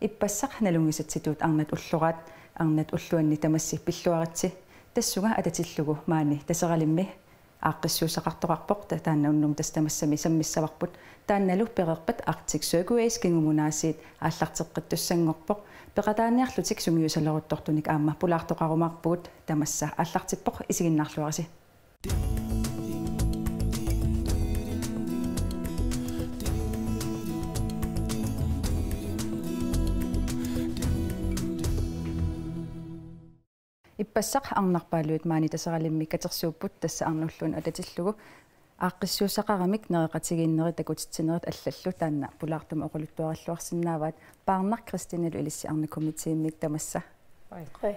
иппассақ ханалунгисатситуут арнат уллураат арнат уллуанни тамасси пиллуаратси тассуга ататиллугу маани тасералимми ааққиссуусақартоқарпоқ та тааннауннум тас тамассами саммиссаварпут таанналу перерпат арктик circuits кингумунаасиит ааллартеққиттуссангорпоқ пеқатааниарлутик сумиусалеруттортуник аама пулаартоқарумаарпугут тамасса ааллартиппоқ исигиннаарлуараси иппассақ арнарпаалуит маани тасералиммик катерсууппут тасса арнуллуна алатиллугу ааққиссуусақарамик нереқатигииннери такутитсинерит аллаллу таанна пулаартума оқулуттуариллуарсинааваат паарнар кристинелу илисси арна комитеиммик тамасса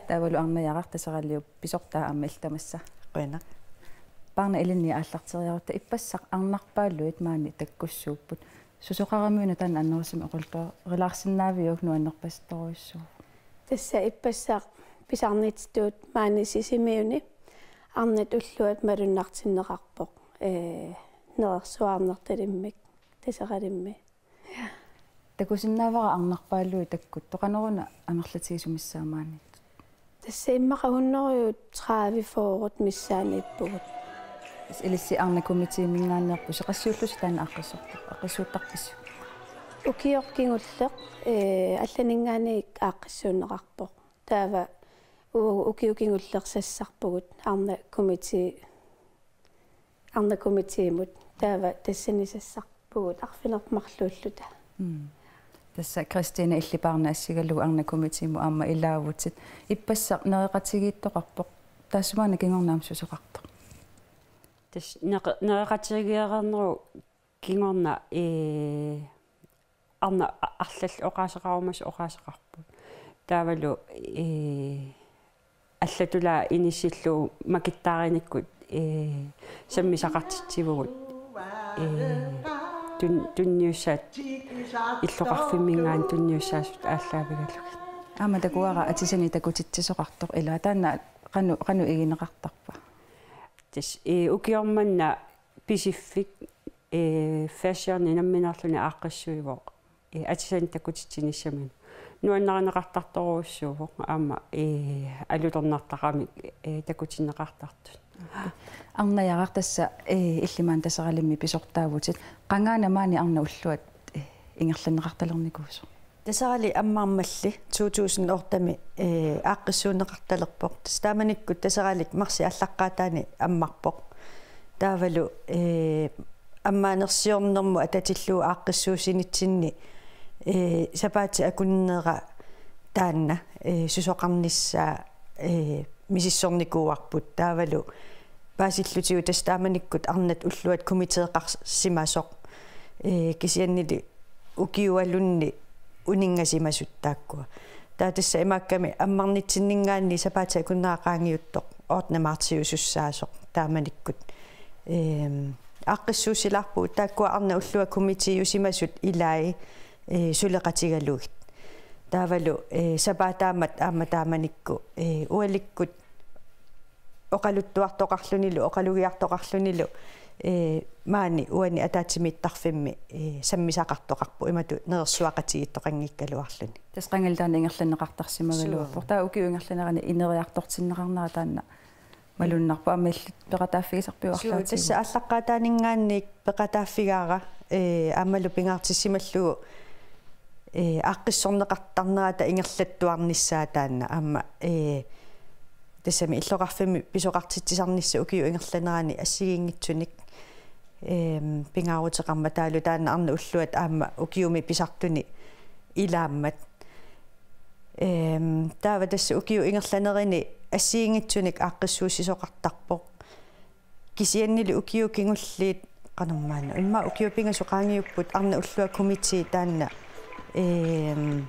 таавалу арнаяарар тасералиуп писортаа аммал тамасса қуина паарна илинни ааллартериарутта иппассақ арнарпаалуит маани таккуссууппут сусоқарамиуна таанна аннерусими оқултуа рилаарсинаавиук нуаннерпасторуиссуу тасса иппассақ писарнитситуут маанисисимиуни арнат уллуат малуннартиннеқарпоқ э нерсуарнерталиммик тасеқалимми такусиннаавара арнарпааллуи таккут тоқаноруна амерлатигисумиссаамаани тассаиммақагуннериут 30 фоорут миссаанииппугут илисси арнакумитиимингаанерпу сеқассиуллуси таана аққиссортақ аққиссууттарпис укиоркингуллеқ э алланингаани аққиссуунеқарпоқ таава укиукин уллерсассарпугут арна комити арна комитимут таава тассанисассарпугут арфинерпмарлууллута тасса кристина иллипаарнаассигалу арна комитиму аама илаавутит иппассар неэқатигииттоқарпоқ таасумаана кингорнаам сусеқартоқ тас неэқатигиарнеру кингорна э арна арлал оқаасеқарумас оқаасеқарпут таавалу э аллатула инисиллу макиттааринниккут э саммисақартитсивугут э тун тунниусаат иллоқарфиммингаан тунниусаасут ааллаавигалуг аама такуара атисани такутитсисоқартоқ ила таана кану кану игинеқартарпа тис э укиорманна писиффик э фэшн инамминарлуни ааққассуивоқ э атисани такутитсиниссамин нуаннаринеқартарторуусsuuгу аама э алутернартарами э такутинеқартарту арнаярақ тасса э иллимаан тасералимми писортаавутит қангаана маани арна уллуат ингерланеқарталерникуусо тасарали аммаармалли 2008-ми э ааққиссуунеқарталерпоқ тааманикку тасаралик марси аллаққаатаани аммарпоқ таавалу э аммаанерсиорнэрму ататиллуу ааққиссуусинитсинни э сапаати акуннера таанна э сусоқарниссаа э мисиссорникууарпут таавалу паасиллутигу тас тааманиккут арнат уллуат кумитеэқарсимасоқ э кисианнили укиуалунни унингасимасуттааккуа таа тасса имаакками аммарнитсиннингаанни сапаати акуннаақаангиуттоқ оортнамаартиусуссаасоқ тааманиккут э аққиссуусиларпу тааккуа арна уллуа кумитиусимасут илаи сулеқатигалугит э, таавалу сапаатаамат э, ааматааманикку э, уаликкут оқалуттуартоқарлунилу оқалугиартоқарлунилу э маани уани атаатимиттарфимми саммисақартоқарпу имату неерсуақатигиттоқангиккалуарлуни тасқангалдаан ингерлинеқартарсимагалуарпо таа укиунгерлинерани инериартортиннеқарнара таанна малуннарпу аммиллит пеқатааффигисарпиуарлаати тасса аллаққаатаанингаанник пеқатааффигаара э аммалу пингаартиссималлугу э аққиссорнеқартарнерата ингерлаттуарниссаатаана аама э тасами иллоқарфими писоқартитсисарнисса укиу ингерланерани ассигингитсуник эм пингаавутеқарма таалу таана арна уллуат аама укиуми писартуни илааммат эм таава тасса укиу ингерланерини ассигингитсуник аққиссуусисоқартарпоқ кисианнили укиу кингуллиит qanummaana imma ukiupinga suqaangiupput arna ullua committee taanna э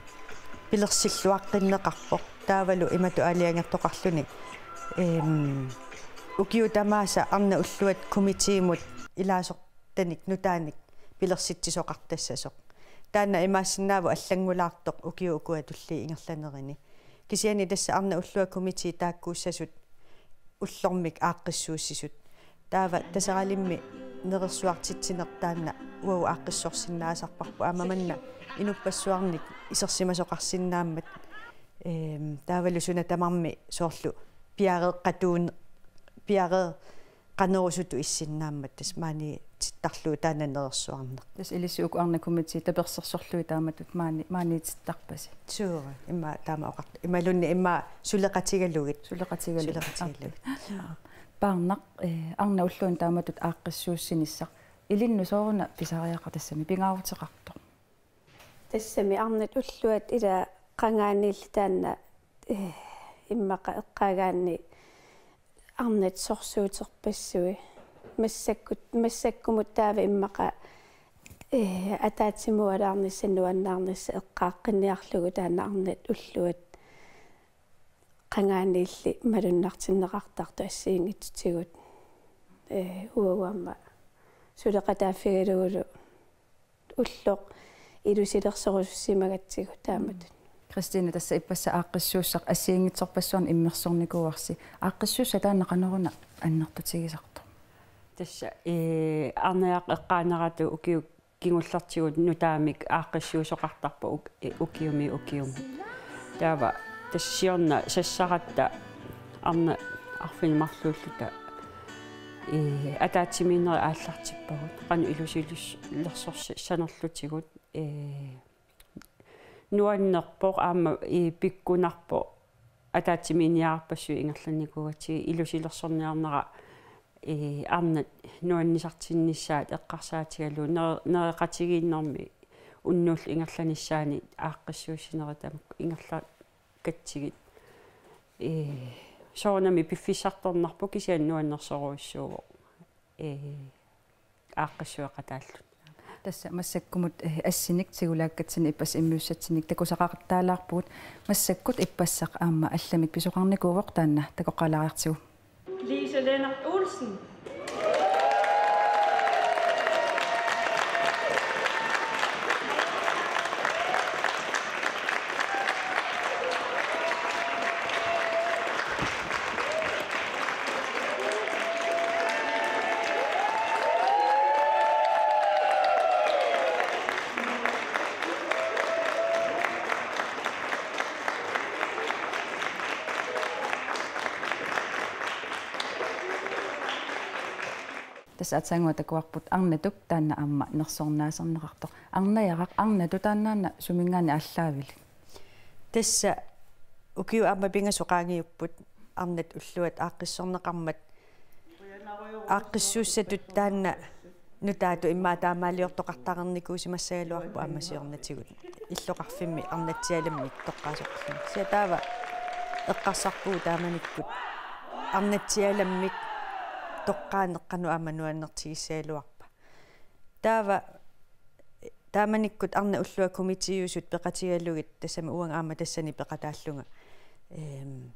пилерсиллуаққиннеқарпоқ таавалу имату алиангертоқарлүни э укиутамааса арна уллуат комитеимут илаасортаник нутааник пилерситсисоқартассасоқ таана имаассинааву аллангулаартоқ укиукуа тулли ингерланерини кисиани тасса арна уллуа комитии тааккууссасут уллормик ааққиссууссисут таава тасаралимми нерэрсуартитсинертаанна уау аққиссорсинаасарпарпу аамаманна инуппассуарник исерсимасоқарсинааммат эм таавалусуна тамарми соорлу пиареққатуун пиаре канерусуту иссиннааммат тас маани титтарлуу таана нерэрсуарнеқ тас илиссууку арнакумити таперсерсорлуи тааматут маани маани титтарпаси суура имма таама оқарт ималунни имма сулеқатигалугит сулеқатигалугит сулеқатигалугит паарнақ э, арна уллуун тааматут ааққиссууссиниссақ илинну сооруна писариақа тассами пингаавутеқартоқ тассами арнат уллуат ила қангаанилли таанна э, иммақа эққаагаанни арнат сорсуутерпассуи массаккут массаккумут таава иммақа э атаатсимуалаарниссаннуаннаарнисса эққааққинниарлугу таанна арнат уллуат qangaaniilli malunartinneqartar tuassiingitutigut ee uaguamma suleqataafigaluulu уллоқ илусилерсорусимагаtsigu тааматут Кристина тасса иппасса ааққиссууссақ ассиингитсорпассуарни иммерсорникууарси ааққиссуусса таанақанеруна аннартутигисарту тасса э арнаяақ эққаанерату укиу кингуллартигут нутаамик ааққиссуусоқартарпа укиуми укиум таава тассиорна сассаратта арна арфинимарлууллута э атаатимиинери ааллартиппагут кан илусилус лерсорси санерлутигут э нуаннерпоо аама и э, пиккунарпо атаатиминиаарпассу ингерланникугати илусилерсорниарнера э арнат нуаннисартиннissaат эққарсаатигалу нереқатигииннэрми уннуул ингерланиссаани аақкъиссуусинератам ингерлаа аккатсигит э шоонами пиффисартарнарпу кисиан нуаннерсоруиссууво э ааққассуэқатааллу тасса массаккумут э, ассиник сигулааккатсини иппас иммиуссатсиник такусақартаалаарпугут массаккут иппассақ аама алламик писоқарникууоқ таанна такоқалаариартигу Lise Lennart Olsen атсаангуутак уарпут арнатук таана аама нерсорнаасернеқартоқ арнаярақ арнату тааннаана сумингаани аллаавили тасса укиу аама пингасоқаангиуппут арнат уллуат ааққиссорнеқармат ааққиссууссатут таанна э, нутаату иммаа таамаалиортоқартаарникууси массагалуарпу аамасиорнатигут иллоқарфимми арнатсиалиммик тоққаасоққим сиа таава эққарсарпуу тааманиккут арнатсиаламмик тоққаанеққану амануаннэртигиссаалуарпа таава тааманиккут арна уллуа комитиюсут пеқатигаллугит тассама уанга аама тассани пеқатааллунга эм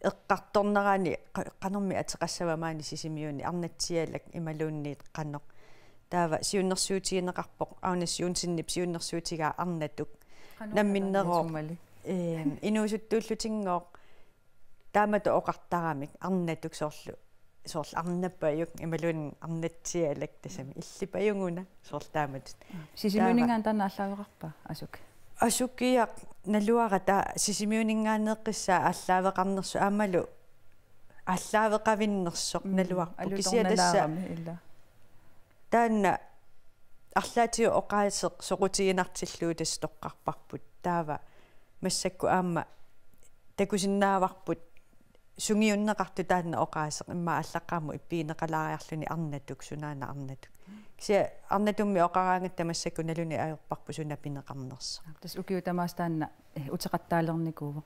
эққарторнераани канарми атеқассавамаани сисимиуни арнатсиалак ималуунниит каннеқ таава сиуннэрсуутигинеқарпоқ аунассиунсиннип сиуннэрсуутигаа арнатук намминнероо эм инуусуттууллутингоқ таамат оқартарамик арнатук соорлу суурл арнаппааюк ималуин арнатсиалак тасами иллипаюнгуна суурл таамат сисимиунингаан танааллаавеқарпа асук асуккиақ налуара та сисимиунингаанеққиссаа ааллаавеқарнерсу аамалу аллаавеқавиннерсоқ налуарпу кисиаласса таанна арлаатиу оқаасеқ соқутигинартиллуу тас тоққарпарпут таава массакку аама такусиннааварпут сунгиуннеқартутаанна оқаасеқ имма аллаққааму иппиинеқалаариарлүни арнатук сунаана арнатук кися арнатумми оқараангат тамассаку налуни аёрпарпу сунапинеқарнерса тас укиутамаастаанна утеқаттаалерникуува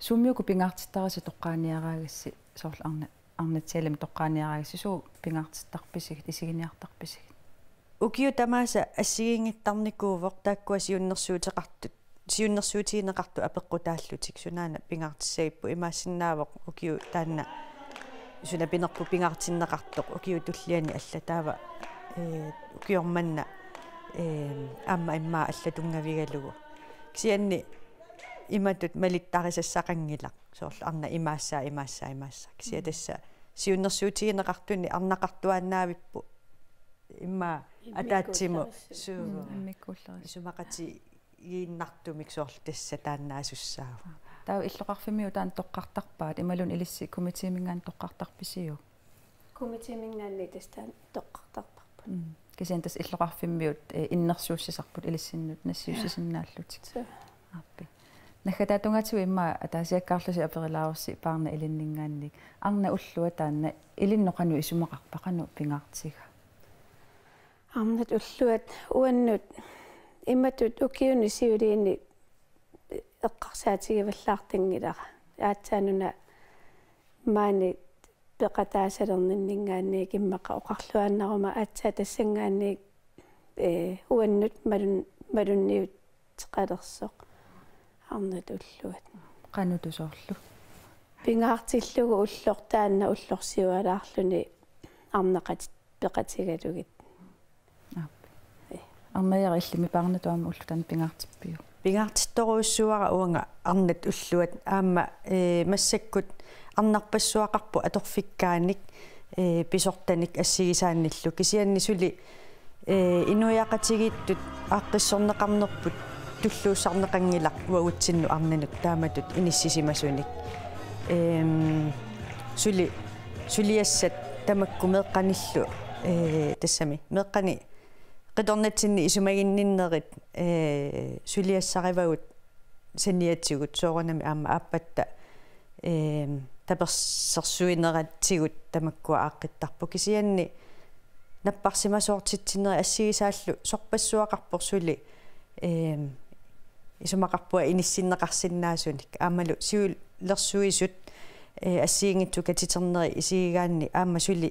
суммиуку пингаартиттарасу тоққааниараагасси соорлу арна арнатсиалами тоққааниараагасси суу пингаартиттарписиг тисигиниартарписиг укиутамааса ассигингиттарникуувоқ тааккуасиуннерсуутеқартут сиуннэрсуутиинеқарту апеққутааллутик сунаана пингаартиссагиппу имаассиннаавоқ укиу таанна суна пинерпу пингаартиннеқартоқ укиу туллиани аллатаава э укиорманна э амма имма аллатунгавигалугу кисианни иматут малиттарисассақангилақ соорлу арна имаассаа имаассаа имаассаа кисия тасса сиуннэрсуутиинеқартуни арнақартуаанаавиппу имма атаатсиму суугу сумақати ииннартумиксоорлтасса тааннаасуссаава таа иллоқарфимиу таан тоққартарпаат ималун илисси комитимингаан тоққартарписиу комитимингаанни тастаан тоққартарпарпа кисен тас иллоқарфиммиут э, иннерсууссисарпут илиссиннут нассиуссисиннааллутик аппи нахатаатунгатсу имма атаасиаккаарлуси аперилаарси паарна илиннингаанник арна уллуа таанна илинноқану исумақарпақану пингаартига арнат уллуат уаннут имматут укиуни сиулиини эққарсаатигиваллаартингилара аатсаануна маани пеқатаасалерниннингаанни киммақа оқарлуаннарума аатсаа тассангаанни э уаннут малун малунниут теқалерсоқ арнат уллуат канутусоорлу пингаартиллугу уллортаанна уллорсиуалаарлуни арнақат пеқатигалугит армаяр иллимипаарнатуама уллутанпингаартиппиу пингаартитторуссуара уанга арнат уллуат аама э, массаккут арнарпассуақарпу аторфиккааник э писортаник ассигисаанниллу кисианнисули э инуяақатигиттут ааққиссорнеқарнерпут туллуусарнеқангилар уагутсинну арнанут тааматут иниссисимасуник эм сули сулиассат тамакку меққаниллу э тассами меққани qidornatsinni isumaginninnerit ee suliassarivagut siniatsigut soorunami aamma aappatta ee tapersersuineratsigut tamakkua aaqqittarpu kisianni napparsimasoortitsineri assigisaallu sorpassuaqarpor suli ee isumaqarpua inissinneqarsinnaasun aamalu siulersuisut ee ассиингитсу катитэрнери исигигаанни аама сули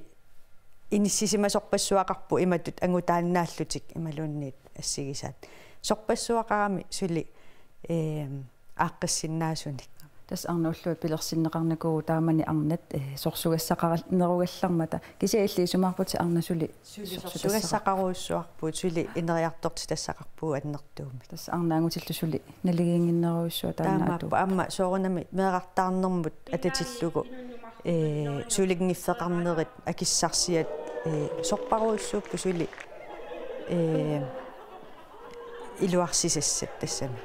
инissisimasorpassuaqarpu иматут ангутааннааллутик ималуунниит ассигисаат сорпассуақарами сули э ааққиссиннаасуник тас арнуллуа пилерсиннеқарникуу таамани арнат сорсугассақаранеругаллармата кисаиллиисумаарпути арнасули сорсугассақаруссуарпут сули инериарторти тассақарпуу аннертуумми тас арнаангутиллу сули налигиингиннеруиссуа таамааппу амма соорунами меэқартаарнэрмут ататиллугу Э, сулигнгиффеқарнерит акиссарсиат сорпаруиссууппу э, сули э илуарсисассат тассами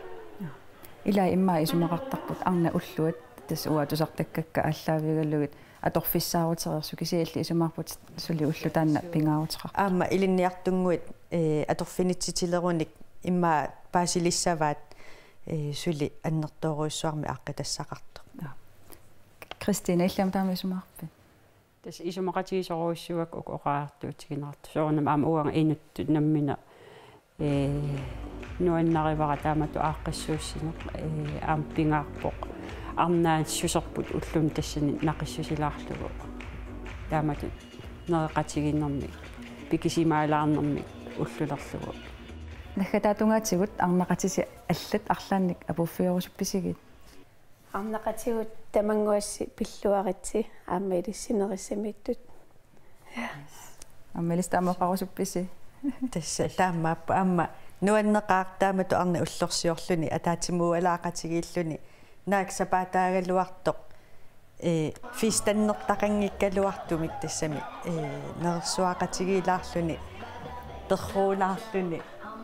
ила имма исумеқартарпут арна уллуат тас уатусартаккакка аллаавигаллугит аторфиссаарутерерсу кисиалли исумаарпут сули уллу таанна пингаарутеқар аама илинниартунгуит э аторфинитситилеруник имма паасилиссаваат э сули аннэртооруиссуарми аққитассақарто аа Кристина иллямтаамисумаарпи. тас исумақатигисоруиссуак укоқаартуутигинарту соорнам аама уанга инутту наммина э нуаннаривара таамату ааққиссууссинеқ э аама пингаарпоқ арнаат сусерпут уллум тассани нақиссусилаарлугу таамату нереқатигиннэрми пикисимаалаарнэрми уллулерлугу нахатаатунгаатигут арнақатиси аллат арлаанник апуффиорусупписигит арнақатигут тамангуасси пиллуаритси аама илиссинериссамииттут аммелис таамаақарусупписи тасса таамааппа аама нуаннеқаартаама туарни уллорсиорлуни атаатимуалаақатигииллуни наак сапаатаагалуартоқ э фистаннертақангиккалуартумик тассами э нерсуаақатигиилаарлуни перхуулаарлуни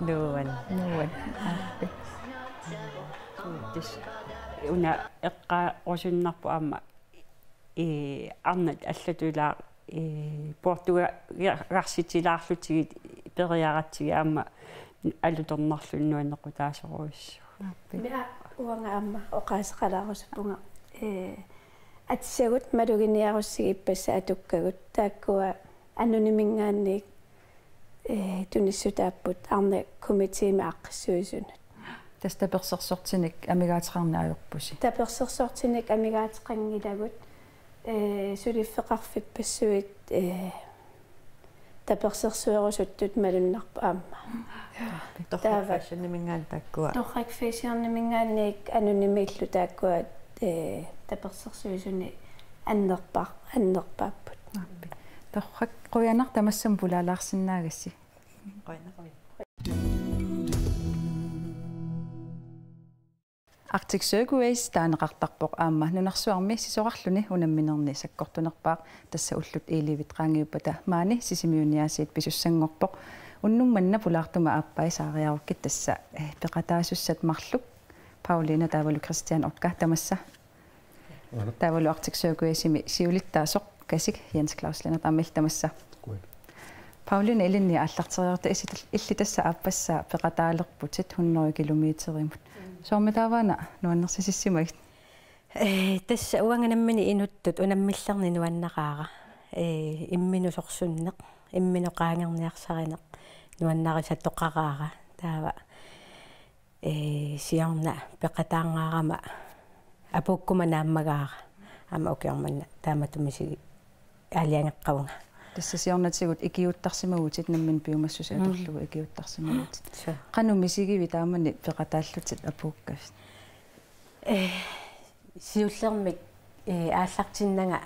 нуан нуан тасса уна эққа орсуннарпу аама э арнат аллатулаа э португарситилаарлутигит э, периаратсиги аама алуторнарлуннуанеқу таасоруиссу меа уанга аама оқаасеқалаарусуппунга э атсагут малугиниаруссиги иппасса атуккагут тааккуа анунимингаанник э туниссутааппут арне комитеима аққиссуисунат тас таперсерсортиник амигаатеқарнаажорпуси таперсерсортиник амигаатеқангилагут э сулиффеқарфит пассуит э таперсерсуэрусуттут малуннарпа аама торхакфэшернимингаан таккуа торхакфэшернимингаанник анунимиллу тааккуа э таперсерсуисуни аннерпа аннерпааппут торхак қуянар тамассам пулаалаарсиннаагасси қуянар артиксуагуис таанеқартарпоқ аама нунарсуарми сисоқарлуни унамминерни саккортунерпаақ тасса уллут ииливитраангиуппата маани сисимиуниаасиит писуссангорпоқ уннумманна пулаартума ааппай саариаруккит тасса э, пеқатаасуссат марлук паулина таавалу кристиан орка тамасса таавалу артиксуагуисими сиулиттаасоқ касик янс клауслинат аммил тамасса паулина элинни ааллартериарта иситал илли тасса ааппасса пеқатаалерпутит 100 километримут soomitaavaana nuannersisissimagit э тасса уанганаммини инуттут унаммиллерни нуаннеқаара э иммину сорсуннеқ иммину қаангерниарсаринеқ нуаннариса тоқараара таава э сиарна пеқатаангаарама апуккума нааммагаара ама укиорманна тааматумисиги аалиангеққавнга тассасиорнатигут икиуттарсимагутит наммин пиумассусаа торлугу икиуттарсимагутит кану мисигиви таамани пеқатааллутит апууккавит э сиуллермик э ааллартиннага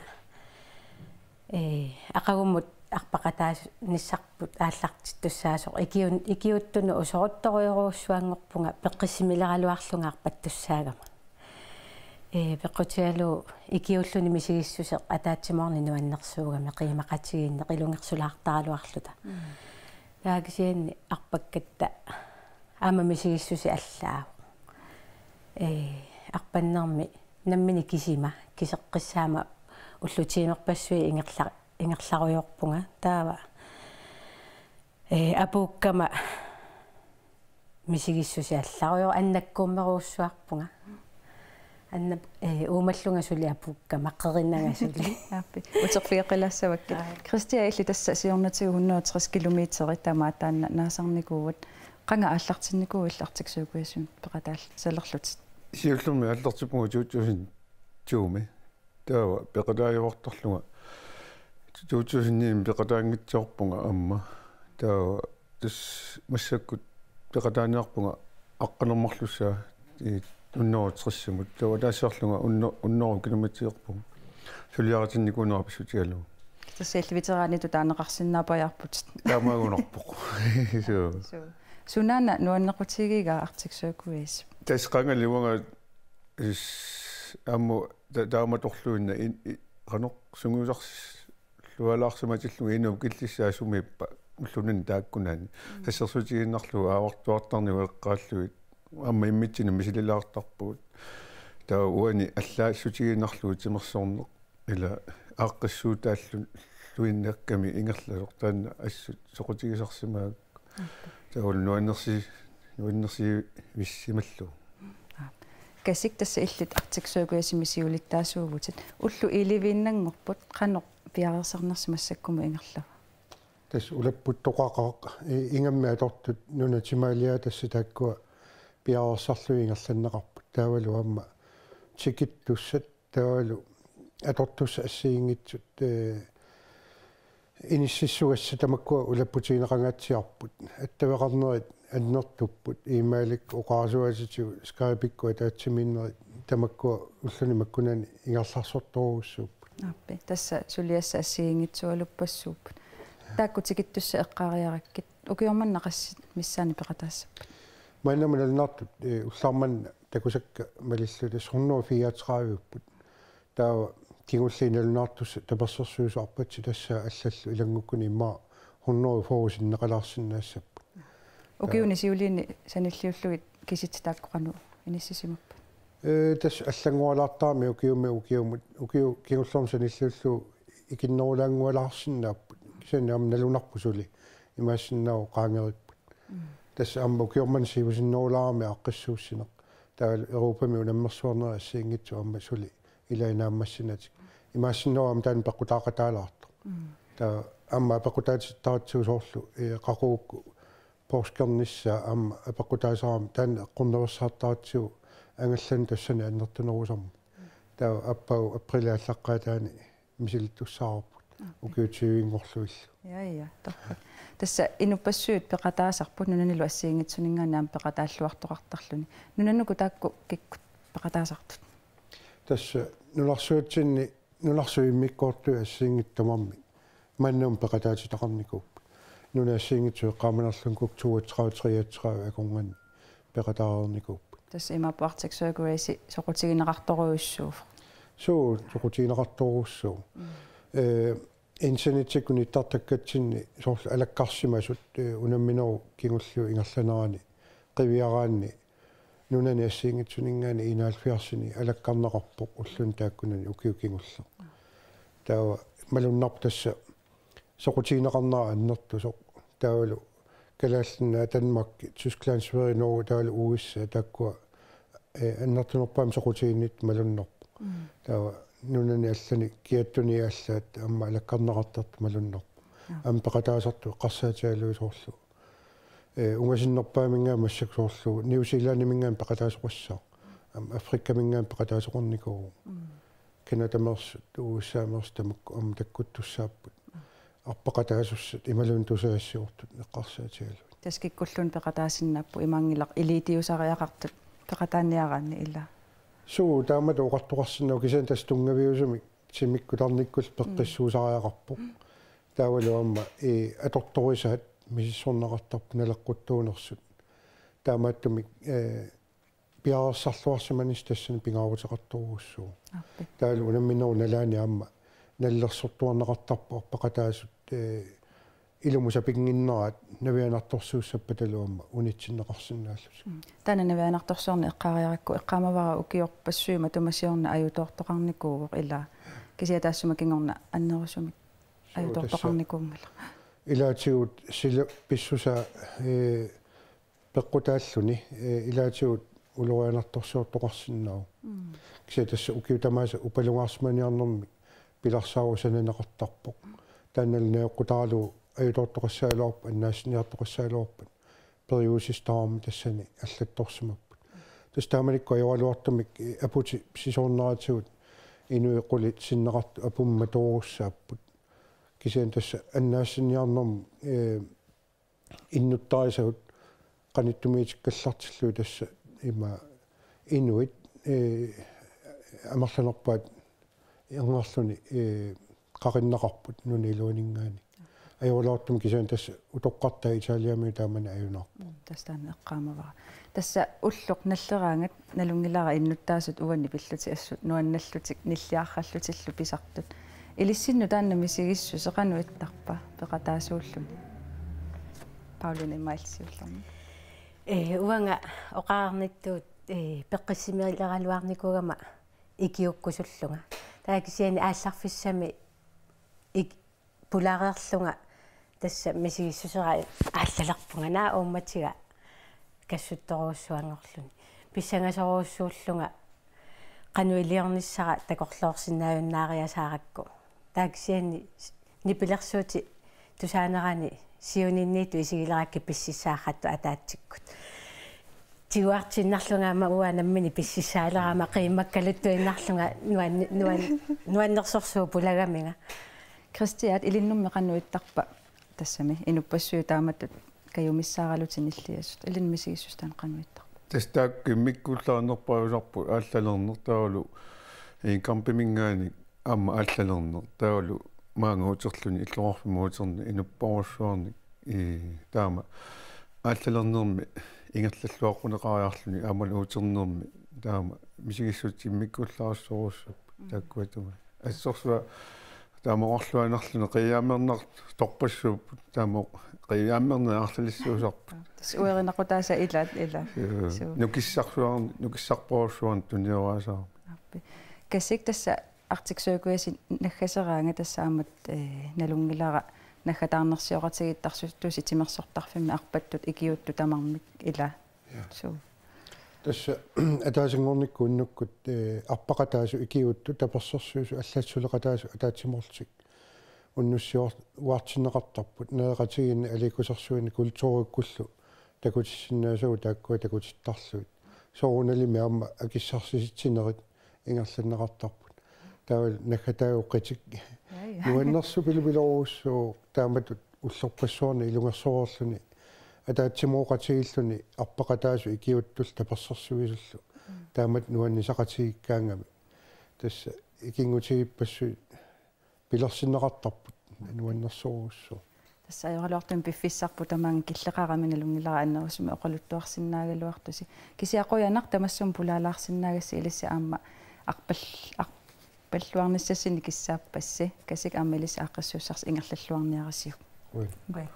э ақагуммут арпақатаас ниссарпут ааллартиттуссаасоқ икиун икиуттуну усоруттороюруссуангорпунга пеққиссимилералуарлунга арпаттуссаагама э пеккутиалу икиуллуни мисигиссусе атаатсиморни нуаннерсуугами қимақатигиинне қилунгерсулаартаралуарлута таагисианни арпаккатта аама мисигиссуси аллаа э арпаннерми наммини кисима кисеққиссаама уллутиимерпассуи ингерлар ингерларуйорпунга таава э апууккама мисигиссуси алларуйор аннаккууммеруусsuarpunga анна э, уумаллунга сули апукка маққериннага сули аппи утерфиэқилаассавакки кристиа илли тасса сиорнатигу 160 километри тамаатаанна наасарникуут qanga аллартинникуу иллартиксуугуасун пеқатаал салерлут сиуллерми аллартипугу туутсуусин тууми таава пеқатаажуорторлуга туутсуусинниим пеқатаангитсиорпунга амма таава тас массаккут пеқатааниарпунга аққанермарлуссаа уннерутерсимут туу тассерлунга унне уннеру километриерпу сулиаратинникунера писсутигалу тассаалвитераани тутаанеқарсиннаапаярпут таамаагунорпоқ суу сунаана нуаннеқутигига артиксуакуис тас кангалуанга амму тааматорлуинна канеқ сунгиусарс луалаарсиматиллуг инуп киллиссаа сумиппа уллунин тааккунаани тассерсутигиннарлуг аавартуартарнигу эққааллуит амма иммитсини мисилилаартарпугут таа уани аллаассутигинарлуу тимерсуурнеқ ила ааққиссуутааллу луиннеқками ингерлалортаанна ассут соқутигисарсимаак таа нуаннерси нуаннерси виссималлу касик тасса иллит артиксуугуясимисиулиттаасуугутит уллу иливииннангорпут қано пиарерсернерси массаккума ингерлава тас улаппут тоқаақаа ингаммаатортут нуна тимаалиаа тасса тааккуа пиаорсарлуингерланнеқарпут таавалу амма тикиттуссат таавалу атортусса ассиингитсут э иниссиссугасса тамаккуа улаппутигинеқангаатсиарпут аттавеқарнерит аннертуппут имаалик оқаасуаситигу скайпикку атаатсиминнерит тамаккуа уллуни маккунани ингерларсорторуссууппут аппи тасса сулиасса ассиингитсуалуппассууппут тааккутигиттусса эққариараккит укиорманнақассит миссаани пеқатаассаппут маннам налнартут уллаарман такусакка малиллули сорнуу фиаатраавиппут таа кигулли налнартус таперсэрсуусаарпат тасса аллаллу илангуккуни имма хуннуу фоорусиннеқалаарсиннаассаппут окиуни сиулиини саниллиуллугит киситситааққану иниссисимаппут э тас аллангуалаартаами укиуми укиумут укиу кигуллорм саниллиуллу икиннерулаангуалаарсиннааппут кисанаам налунарпусули имаассиннао қаангериппут тасса аммукиорман сивусиннуулаарми аққиссууссинеқ таал европами унаммерсуарнера ассиингитсу амма сули илайнааммассинатик имаассиннераам таан паққутаақатаалаарту таа амма паққутаатиттаратсуусоорлу э қақуукку порскернисса амма апаққутаасараам таан эққурнерсаартаратсуу ангаллан тассани аннертунерусарму таа аппау априлааллаққаатаани мисилиттуссааруппут укиутивингорлуилла я я тоққат тасса инуппассуут пеқатаасарпут нунанилу ассиингитсунинганаам пеқатааллуартоқартарлуни нунануку таакку киккут пеқатаасартут тасса нуларсуутсинни нуларсуиммиккоортуи ассиингиттамарми маннум пеқатааситақарникуп нунаассиингитсуи қааманерлунгук 3233 акунган пеқатаарникуп тасса имапуартик сөөгуэси соқутигинеқарторуйуссууф суу соқутигинеқарторуйуссуу э инсинитсиккуни тартаккатсинни сорл алаккарсимасут унамминеру кигуллу ингерланерани qiviyaraanni нунани ассиингитсунингаани инаалфиарсини алаккарнеқарпоқ уллун тааккунани укиукингуллу таава малуннарп тасса соқутигинеқарнера аннерту соқ таавалу калааллинаа танмакки тусклаансвери нору таавалу уисса тааккуа аннертунерпаам соқутигиннит малуннерпо таава нунани аллани киаттуни ааллаат амма алаккарнеқартарт малуннерпу ам пеқатаасарту қарсаатиалуисоорлу э унгасиннерпаамингаа массаксоорлу нью-зилааннимингаан пеқатаасоқуссаа ам африккамингаан пеқатаасоқорникуу канатамерс уусаамерс тамак ам таккуттуссааппут арпеқатаасуссат ималун тусаассиортут эққарсаатиалу таскиккуллун пеқатаасиннааппу имангилар илиитиусариақартут пеқатааниараани илла суу таамат уqartuqarsinnu кисан тас тунгавиусуми симиккутарниккул пеққиссуусариақарпу таавалуамма и аторторисаат мисиссорнеқартарпу налеққуттуунерсут таамааттуми э пиаарсарлуарсиманис тассани пингаарутеқартуруссуу таалу унамминеру налаани аама наллерсортуарнеқартарпу арпақатаасут э илумусапигнгиннерат навианарторсууссаппа талуамма унитсиннеқарсиннааллус тана навианарторсуорни эққариаракку эққамавара укиор пассуима тумасиорна аютоортоқарникуугоқ ила кисиатаассума кингорна аннерусумик аютоортоқарникуунгала илаатигут сила писсуса э пеққутааллуни э, илаатигут улорианарторсуортоқарсиннау кисиатасса укиутамааса упалугаарсманиарнэрми пиларсаарусананеқартарпоқ таанналнеоққутаралуу аюулуартоқассаалуарпа аннаассиниартоқассаалуарпа периусистаарми тассани аллатторсимаппут тас тааманикку аёралуартумик апути сисоорнаратсуут инуи қули синнеқарту апумма торуссааппут кисиан тасса аннаассиниарнэрм э иннуттарисагут qaниттумиитиккаллартиллу тасса има инуит э амерланерпаат ернерлуни э қариннақарпут нуни илуинингаани ajulaattum kisan tass utoqqartaa itaaliami taamana ajunerpu tastaanneqqaamavara tassa ulluq nalleraangat nalungilara innuttaasut uvanni pilluti assut nuanналлутик ниллиарраллутиллу писартут илиссинну тааннами сигиссу сеқану иттарпа пеқатаасууллун паулуни майлсиулларни э уанга оқаарниттуут э пеққиссимилералуарникугама икиуккусуллунга таакисиани аалларфиссами ик пулаарерлунга тасса мисигиссусерай ааллалерпунгана уумматига кассутторуусsuangorluni писсангасоруусууллунга кануилиорниссара такорлоорсинааюннаариасааракку тааксиани нипилерсуути тусаанерани сиуниннииту исигилеракки писсисаахатту атаатсиккут тигуартиннарлунгаама уанаммини писсисаалераама қиммаккалуттуиннарлунга нуан нуан нуаннерсорсуу пулагаминга кристиат илиннумме каннуиттарпа тассами инуппассуи тааматтут каюмиссааралутиниллиасут илинмисигиссус таан кануиттар тастаак миккуллаарнерпаавуларпу ааллалернертаавалу кампимингаани аама ааллалернертаавалу маангуутерлүни иллорфимуутерни инуппаруссуарник и таама ааллалернерми ингерллуаққунеқариарлүни аамал uuternermi таама мисигиссуутсиммиккуллаарсуруссуп таккуатума ассорсуа тааморлу анерлуне қиаамернар торпассууп таамо қиаамерне арлиссуусарпут тас уеринақутааса илаат ила э, нукиссарсуар нукиссарпоруссуан туниораасаа кассик тасса артиксуакуяси наггасераанга тассаамат э, налунгилара наггатаарнерсиоратигиттарсутту ситимерсортарфимми арпаттут икиутту тамармик ила э. суу тасса атаасингорниккууннуккут арпақатаасу икиутту таперсэрсуусу аллаатсулеқатаасу атаатсиморлсик уннуссиор уартиннеқартарпут неэқатигинна аликусэрсуини культууруккуллу такутиссиннаасагу тааккуа такутиттарлуит соорунали миарма акиссарсиситсинерит ингерланнеқартарпут таавал нахатаагуққатик нуаннэрсу пилипилоруссуу тааматут уллерпассуарни илунгерсуорлуни атаатсимооqatigiilluni арпaqataasу икиуттул таперсэрсуисуллу таамат нуаннисақатигиккаангами тасса икингутигиппассу пилерсиннеқартарпут нуаннерсуруссуу тасса аёралуартум пиффиссарпу тамаан киллеқарамина лунгилара аннерусуми оқалуттуарсиннаагалуартуси кисиақуянар тамассум пулаалаарсиннаагасси илисси аама арпал арпаллуарниссассини киссааппасси касик аама илисси аққиссуссарс ингерллуарниарасиу ой ой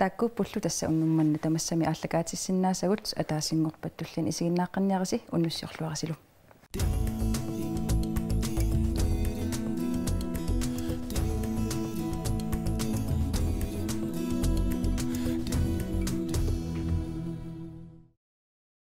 таакку пуллу тасса умманна тамассами ааллакаатиссиннаасагут атаасингорпаттуллин исигиннааққинниараси унуссиорлуарасилу